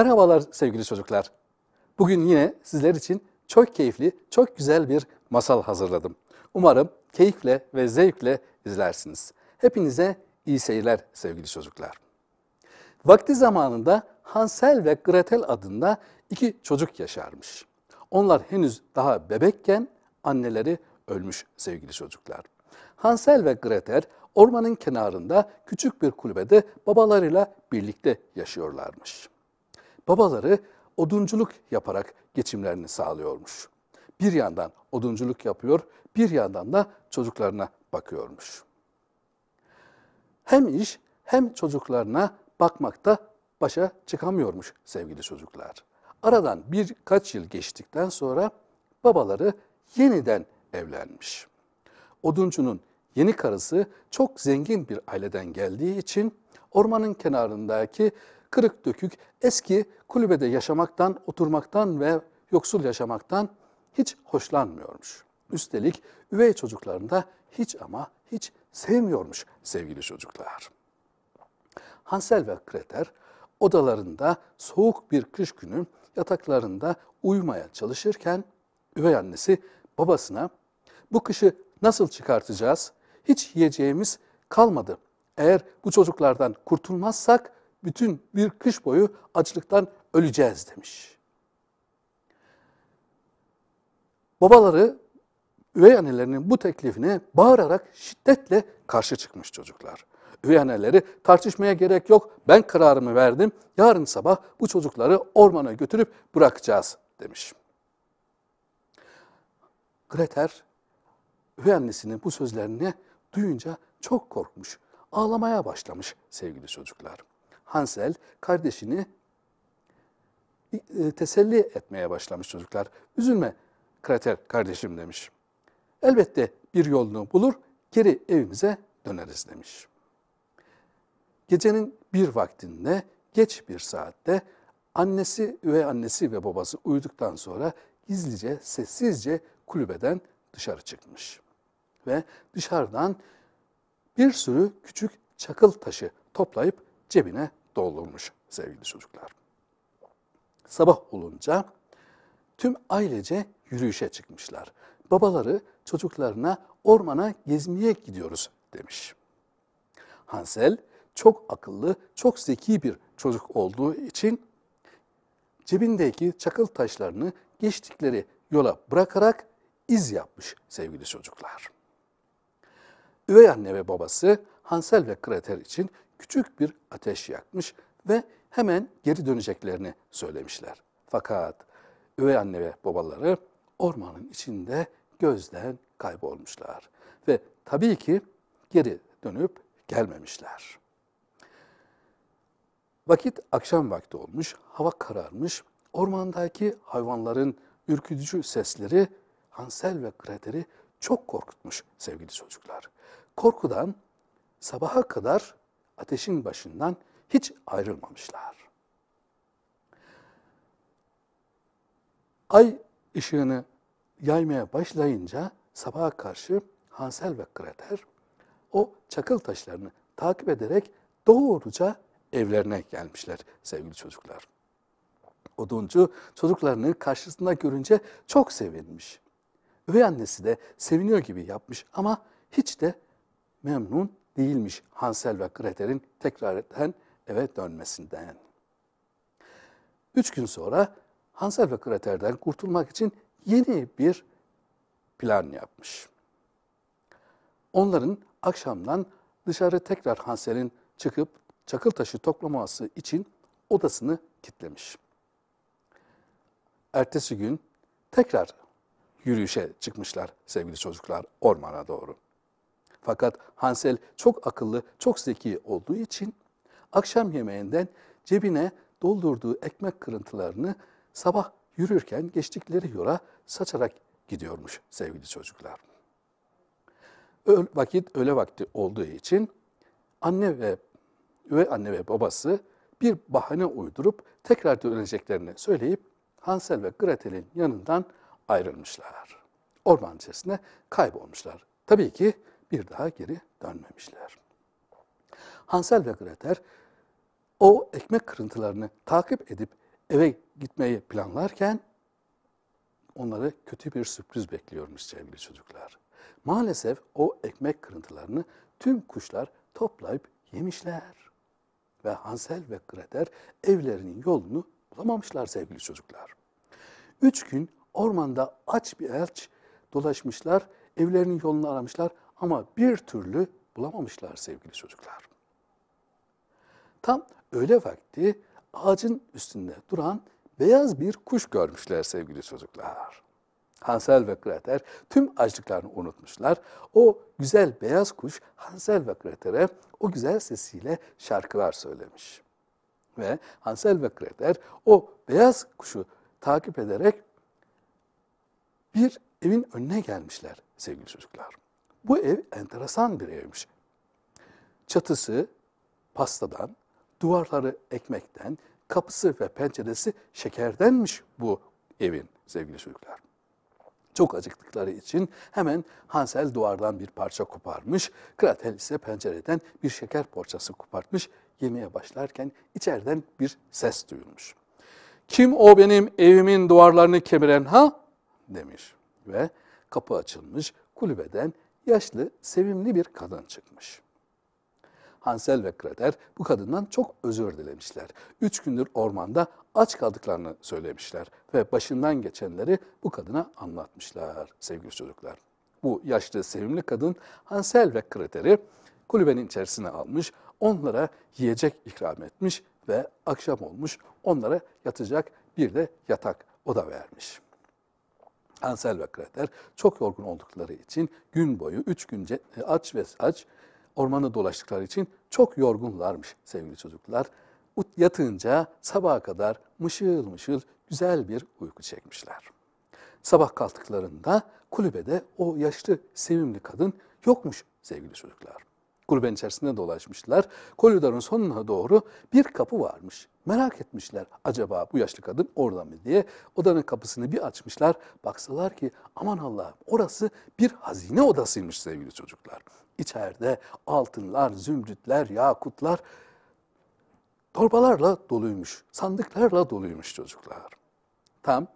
Merhabalar sevgili çocuklar. Bugün yine sizler için çok keyifli, çok güzel bir masal hazırladım. Umarım keyifle ve zevkle izlersiniz. Hepinize iyi seyirler sevgili çocuklar. Vakti zamanında Hansel ve Gretel adında iki çocuk yaşarmış. Onlar henüz daha bebekken anneleri ölmüş sevgili çocuklar. Hansel ve Gretel ormanın kenarında küçük bir kulübede babalarıyla birlikte yaşıyorlarmış babaları odunculuk yaparak geçimlerini sağlıyormuş. Bir yandan odunculuk yapıyor, bir yandan da çocuklarına bakıyormuş. Hem iş hem çocuklarına bakmakta başa çıkamıyormuş sevgili çocuklar. Aradan birkaç yıl geçtikten sonra babaları yeniden evlenmiş. Oduncunun yeni karısı çok zengin bir aileden geldiği için ormanın kenarındaki kırık dökük eski kulübede yaşamaktan, oturmaktan ve yoksul yaşamaktan hiç hoşlanmıyormuş. Üstelik üvey çocuklarını da hiç ama hiç sevmiyormuş sevgili çocuklar. Hansel ve Gretel odalarında soğuk bir kış günü yataklarında uyumaya çalışırken üvey annesi babasına bu kışı nasıl çıkartacağız? Hiç yiyeceğimiz kalmadı eğer bu çocuklardan kurtulmazsak bütün bir kış boyu açlıktan öleceğiz demiş. Babaları üvey annelerinin bu teklifine bağırarak şiddetle karşı çıkmış çocuklar. Üvey anneleri tartışmaya gerek yok ben kararımı verdim yarın sabah bu çocukları ormana götürüp bırakacağız demiş. Greter üvey annesinin bu sözlerini duyunca çok korkmuş ağlamaya başlamış sevgili çocuklar. Hansel kardeşini e, teselli etmeye başlamış çocuklar. Üzülme krater kardeşim demiş. Elbette bir yolunu bulur, geri evimize döneriz demiş. Gecenin bir vaktinde, geç bir saatte annesi ve annesi ve babası uyuduktan sonra gizlice, sessizce kulübeden dışarı çıkmış. Ve dışarıdan bir sürü küçük çakıl taşı toplayıp cebine doldurmuş sevgili çocuklar. Sabah olunca tüm ailece yürüyüşe çıkmışlar. Babaları çocuklarına ormana gezmeye gidiyoruz demiş. Hansel çok akıllı, çok zeki bir çocuk olduğu için cebindeki çakıl taşlarını geçtikleri yola bırakarak iz yapmış sevgili çocuklar. Üvey anne ve babası Hansel ve Gretel için küçük bir ateş yakmış ve hemen geri döneceklerini söylemişler. Fakat üvey anne ve babaları ormanın içinde gözden kaybolmuşlar ve tabii ki geri dönüp gelmemişler. Vakit akşam vakti olmuş, hava kararmış, ormandaki hayvanların ürkütücü sesleri Hansel ve Gretel'i çok korkutmuş sevgili çocuklar korkudan sabaha kadar ateşin başından hiç ayrılmamışlar. Ay ışığını yaymaya başlayınca sabaha karşı Hansel ve Gretel o çakıl taşlarını takip ederek doğruca evlerine gelmişler sevgili çocuklar. Oduncu çocuklarını karşısında görünce çok sevinmiş. Üvey annesi de seviniyor gibi yapmış ama hiç de memnun değilmiş Hansel ve Gretel'in tekrar tekrardan eve dönmesinden. Üç gün sonra Hansel ve Gretel'den kurtulmak için yeni bir plan yapmış. Onların akşamdan dışarı tekrar Hansel'in çıkıp çakıl taşı toplaması için odasını kitlemiş. Ertesi gün tekrar yürüyüşe çıkmışlar sevgili çocuklar ormana doğru. Fakat Hansel çok akıllı, çok zeki olduğu için akşam yemeğinden cebine doldurduğu ekmek kırıntılarını sabah yürürken geçtikleri yola saçarak gidiyormuş sevgili çocuklar. Öl, vakit öğle vakti olduğu için anne ve ve anne ve babası bir bahane uydurup tekrar döneceklerini söyleyip Hansel ve Gretel'in yanından ayrılmışlar. Orman içerisinde kaybolmuşlar. Tabii ki bir daha geri dönmemişler. Hansel ve Gretel o ekmek kırıntılarını takip edip eve gitmeyi planlarken onları kötü bir sürpriz bekliyormuş sevgili çocuklar. Maalesef o ekmek kırıntılarını tüm kuşlar toplayıp yemişler. Ve Hansel ve Gretel evlerinin yolunu bulamamışlar sevgili çocuklar. Üç gün ormanda aç bir elç dolaşmışlar, evlerinin yolunu aramışlar ama bir türlü bulamamışlar sevgili çocuklar. Tam öğle vakti ağacın üstünde duran beyaz bir kuş görmüşler sevgili çocuklar. Hansel ve Gretel tüm açlıklarını unutmuşlar. O güzel beyaz kuş Hansel ve Gretel'e o güzel sesiyle şarkılar söylemiş. Ve Hansel ve Gretel o beyaz kuşu takip ederek bir evin önüne gelmişler sevgili çocuklar. Bu ev enteresan bir evmiş. Çatısı pastadan, duvarları ekmekten, kapısı ve penceresi şekerdenmiş bu evin sevgili çocuklar. Çok acıktıkları için hemen Hansel duvardan bir parça koparmış, Kratel ise pencereden bir şeker porçası kopartmış. Yemeye başlarken içeriden bir ses duyulmuş. Kim o benim evimin duvarlarını kemiren ha? demiş ve kapı açılmış kulübeden yaşlı, sevimli bir kadın çıkmış. Hansel ve Gretel bu kadından çok özür dilemişler. Üç gündür ormanda aç kaldıklarını söylemişler ve başından geçenleri bu kadına anlatmışlar sevgili çocuklar. Bu yaşlı sevimli kadın Hansel ve Gretel'i kulübenin içerisine almış, onlara yiyecek ikram etmiş ve akşam olmuş onlara yatacak bir de yatak oda vermiş.'' Ansel ve Gretel çok yorgun oldukları için gün boyu üç günce e, aç ve aç ormanı dolaştıkları için çok yorgunlarmış sevgili çocuklar. Yatınca sabaha kadar mışıl mışıl güzel bir uyku çekmişler. Sabah kalktıklarında kulübede o yaşlı sevimli kadın yokmuş sevgili çocuklar kulübenin içerisinde dolaşmışlar. Koridorun sonuna doğru bir kapı varmış. Merak etmişler acaba bu yaşlı kadın orada mı diye. Odanın kapısını bir açmışlar. Baksalar ki aman Allah'ım orası bir hazine odasıymış sevgili çocuklar. İçeride altınlar, zümrütler, yakutlar torbalarla doluymuş, sandıklarla doluymuş çocuklar. Tam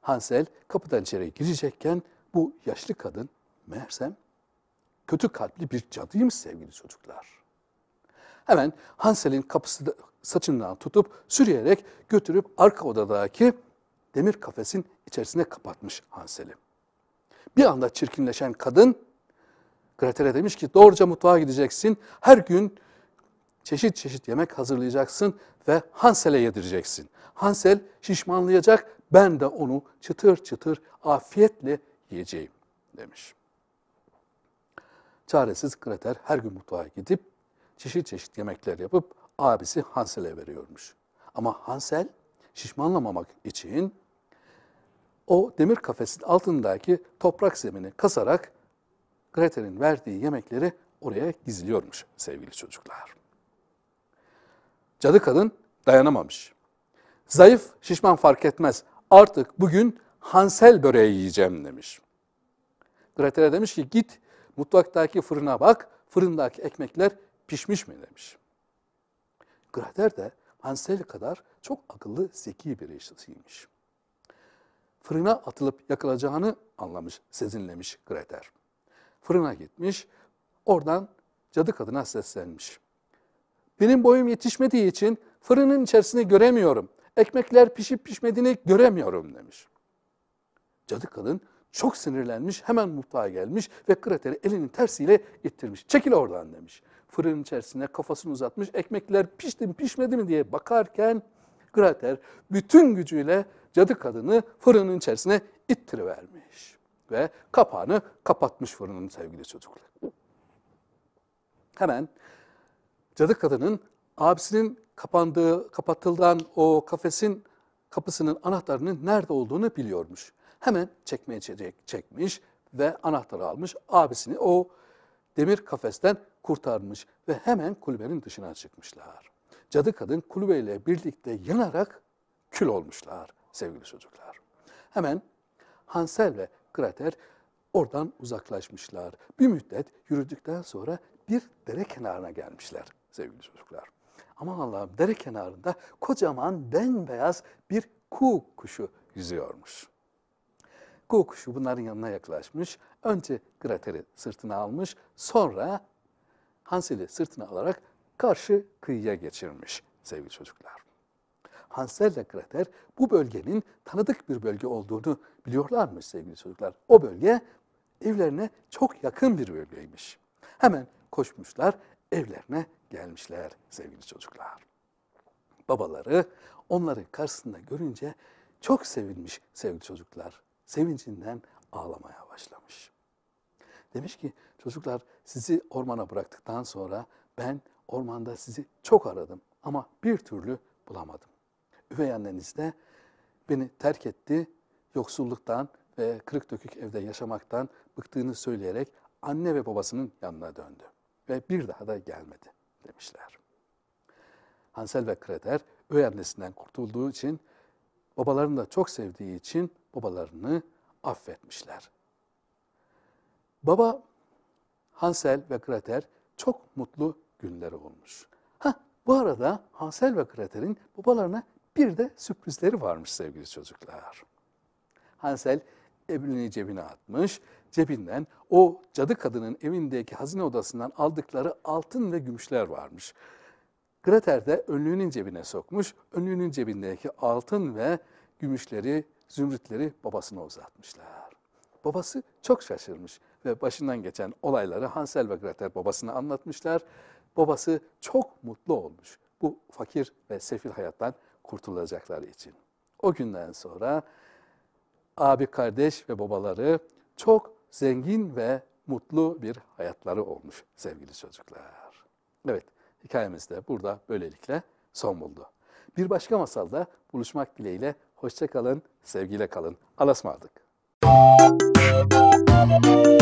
Hansel kapıdan içeri girecekken bu yaşlı kadın meğersem kötü kalpli bir cadıymış sevgili çocuklar. Hemen Hansel'in kapısı saçından tutup sürüyerek götürüp arka odadaki demir kafesin içerisine kapatmış Hansel'i. Bir anda çirkinleşen kadın Gretel'e demiş ki doğruca mutfağa gideceksin. Her gün çeşit çeşit yemek hazırlayacaksın ve Hansel'e yedireceksin. Hansel şişmanlayacak ben de onu çıtır çıtır afiyetle yiyeceğim demiş. Çaresiz krater her gün mutfağa gidip çeşit çeşit yemekler yapıp abisi Hansel'e veriyormuş. Ama Hansel şişmanlamamak için o demir kafesin altındaki toprak zemini kasarak Gretel'in verdiği yemekleri oraya gizliyormuş sevgili çocuklar. Cadı kadın dayanamamış. Zayıf, şişman fark etmez. Artık bugün Hansel böreği yiyeceğim demiş. Gretel'e demiş ki git mutfaktaki fırına bak, fırındaki ekmekler pişmiş mi demiş. Grader de Hansel kadar çok akıllı, zeki bir işçisiymiş. Fırına atılıp yakılacağını anlamış, sezinlemiş Grader. Fırına gitmiş, oradan cadı kadına seslenmiş. Benim boyum yetişmediği için fırının içerisini göremiyorum. Ekmekler pişip pişmediğini göremiyorum demiş. Cadı kadın çok sinirlenmiş, hemen mutfağa gelmiş ve krateri elinin tersiyle ittirmiş. Çekil oradan demiş. Fırının içerisine kafasını uzatmış, ekmekler pişti mi pişmedi mi diye bakarken krater bütün gücüyle cadı kadını fırının içerisine ittirivermiş. Ve kapağını kapatmış fırının sevgili çocuklar. Hemen cadı kadının abisinin kapandığı, kapatıldan o kafesin kapısının anahtarının nerede olduğunu biliyormuş. Hemen çekmeye çekmiş ve anahtarı almış. Abisini o demir kafesten kurtarmış ve hemen kulübenin dışına çıkmışlar. Cadı kadın kulübeyle birlikte yanarak kül olmuşlar sevgili çocuklar. Hemen Hansel ve Gretel oradan uzaklaşmışlar. Bir müddet yürüdükten sonra bir dere kenarına gelmişler sevgili çocuklar. Ama Allah'ım dere kenarında kocaman bembeyaz bir kuğu kuşu yüzüyormuş. Kukuşu bunların yanına yaklaşmış. Önce Grater'i sırtına almış. Sonra Hansel'i sırtına alarak karşı kıyıya geçirmiş sevgili çocuklar. Hansel ile Gretel bu bölgenin tanıdık bir bölge olduğunu biliyorlar mı sevgili çocuklar? O bölge evlerine çok yakın bir bölgeymiş. Hemen koşmuşlar, evlerine gelmişler sevgili çocuklar. Babaları onları karşısında görünce çok sevinmiş sevgili çocuklar sevincinden ağlamaya başlamış. Demiş ki çocuklar sizi ormana bıraktıktan sonra ben ormanda sizi çok aradım ama bir türlü bulamadım. Üvey anneniz de beni terk etti, yoksulluktan ve kırık dökük evde yaşamaktan bıktığını söyleyerek anne ve babasının yanına döndü ve bir daha da gelmedi demişler. Hansel ve Kreter üvey annesinden kurtulduğu için Babalarını da çok sevdiği için babalarını affetmişler. Baba Hansel ve Gretel çok mutlu günleri olmuş. Ha bu arada Hansel ve Gretel'in babalarına bir de sürprizleri varmış sevgili çocuklar. Hansel evini cebine atmış, cebinden o cadı kadının evindeki hazine odasından aldıkları altın ve gümüşler varmış. Grater de önlüğünün cebine sokmuş. Önlüğünün cebindeki altın ve gümüşleri, zümrütleri babasına uzatmışlar. Babası çok şaşırmış ve başından geçen olayları Hansel ve Gretel babasına anlatmışlar. Babası çok mutlu olmuş bu fakir ve sefil hayattan kurtulacakları için. O günden sonra abi kardeş ve babaları çok zengin ve mutlu bir hayatları olmuş sevgili çocuklar. Evet Hikayemiz de burada böylelikle son buldu. Bir başka masalda buluşmak dileğiyle hoşça kalın, sevgiyle kalın. Alasmardık. Müzik